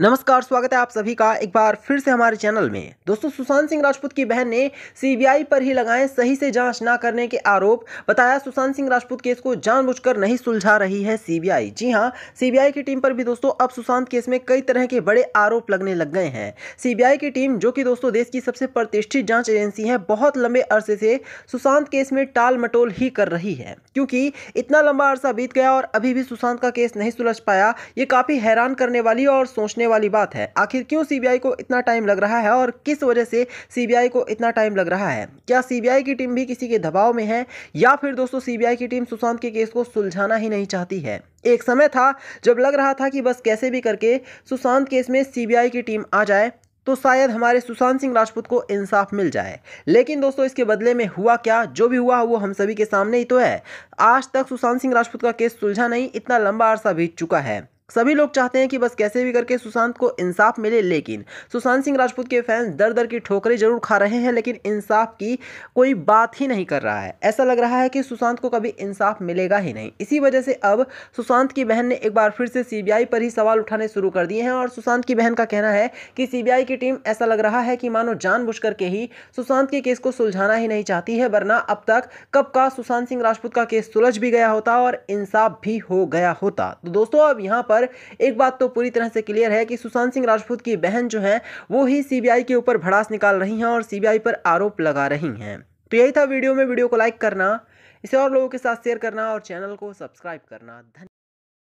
नमस्कार स्वागत है आप सभी का एक बार फिर से हमारे चैनल में दोस्तों सुशांत सिंह राजपूत की बहन ने सीबीआई पर ही लगाए सही से जांच ना करने के आरोप बताया सुशांत सिंह राजपूत केस को जानबूझकर नहीं सुलझा रही है सीबीआई जी हां सीबीआई की टीम पर भी दोस्तों अब सुशांत केस में कई तरह के बड़े आरोप लगने लग गए हैं सीबीआई की टीम जो कि दोस्तों देश की सबसे प्रतिष्ठित जाँच एजेंसी है बहुत लंबे अरसे से सुशांत केस में टाल मटोल ही कर रही है क्योंकि इतना लंबा अरसा बीत गया और अभी भी सुशांत का केस नहीं सुलझ पाया ये काफ़ी हैरान करने वाली और सोचने सोचने वाली बात है आखिर क्यों सीबीआई को इतना टाइम लग रहा है और किस वजह से सीबीआई को इतना टाइम लग रहा है क्या सीबीआई की टीम भी किसी के दबाव में है या फिर दोस्तों सीबीआई की टीम सुशांत के केस को सुलझाना ही नहीं चाहती है एक समय था जब लग रहा था कि बस कैसे भी करके सुशांत केस में सीबीआई की टीम आ जाए तो शायद हमारे सुशांत सिंह राजपूत को इंसाफ मिल जाए लेकिन दोस्तों इसके बदले में हुआ क्या जो भी हुआ वो हम सभी के सामने ही तो है आज तक सुशांत सिंह राजपूत का केस सुलझा नहीं इतना लंबा अरसा बीत चुका है सभी लोग चाहते हैं कि बस कैसे भी करके सुशांत को इंसाफ मिले लेकिन सुशांत सिंह राजपूत के फैंस दर दर की ठोकरें जरूर खा रहे हैं लेकिन इंसाफ की कोई बात ही नहीं कर रहा है ऐसा लग रहा है कि सुशांत को कभी इंसाफ मिलेगा ही नहीं इसी वजह से अब सुशांत की बहन ने एक बार फिर से सीबीआई पर ही सवाल उठाने शुरू कर दिए हैं और सुशांत की बहन का कहना है कि सीबीआई की टीम ऐसा लग रहा है कि मानो जानबूझ करके ही सुशांत के केस को सुलझाना ही नहीं चाहती है वरना अब तक कब का सुशांत सिंह राजपूत का केस सुलझ भी गया होता और इंसाफ भी हो गया होता तो दोस्तों अब यहाँ पर पर एक बात तो पूरी तरह से क्लियर है कि सुशांत सिंह राजपूत की बहन जो है वो ही सीबीआई के ऊपर भड़ास निकाल रही हैं और सीबीआई पर आरोप लगा रही हैं तो यही था वीडियो में वीडियो को लाइक करना इसे और लोगों के साथ शेयर करना और चैनल को सब्सक्राइब करना धन्यवाद